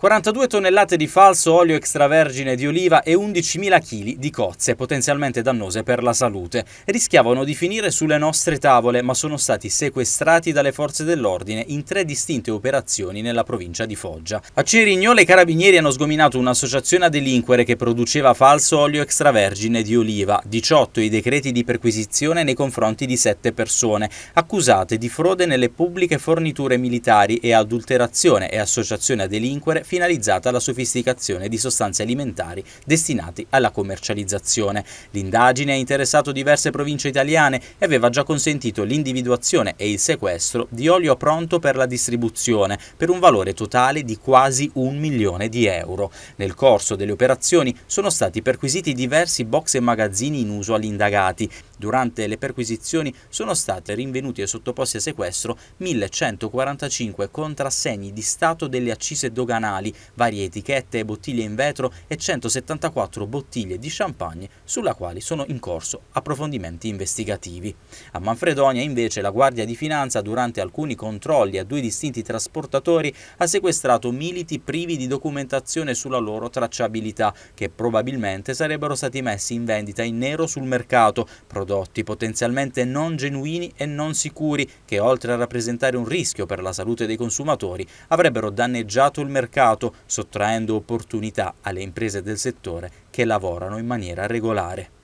42 tonnellate di falso olio extravergine di oliva e 11.000 kg di cozze potenzialmente dannose per la salute. Rischiavano di finire sulle nostre tavole ma sono stati sequestrati dalle forze dell'ordine in tre distinte operazioni nella provincia di Foggia. A Cerignole i carabinieri hanno sgominato un'associazione a delinquere che produceva falso olio extravergine di oliva, 18 i decreti di perquisizione nei confronti di 7 persone accusate di frode nelle pubbliche forniture militari e adulterazione e associazione a delinquere finalizzata alla sofisticazione di sostanze alimentari destinate alla commercializzazione. L'indagine ha interessato diverse province italiane e aveva già consentito l'individuazione e il sequestro di olio pronto per la distribuzione per un valore totale di quasi un milione di euro. Nel corso delle operazioni sono stati perquisiti diversi box e magazzini in uso agli indagati. Durante le perquisizioni sono state rinvenute e sottoposte a sequestro 1145 contrassegni di stato delle accise doganali originali, varie etichette e bottiglie in vetro e 174 bottiglie di champagne sulla quale sono in corso approfondimenti investigativi. A Manfredonia invece la Guardia di Finanza durante alcuni controlli a due distinti trasportatori ha sequestrato militi privi di documentazione sulla loro tracciabilità che probabilmente sarebbero stati messi in vendita in nero sul mercato, prodotti potenzialmente non genuini e non sicuri che oltre a rappresentare un rischio per la salute dei consumatori avrebbero danneggiato il mercato mercato, sottraendo opportunità alle imprese del settore che lavorano in maniera regolare.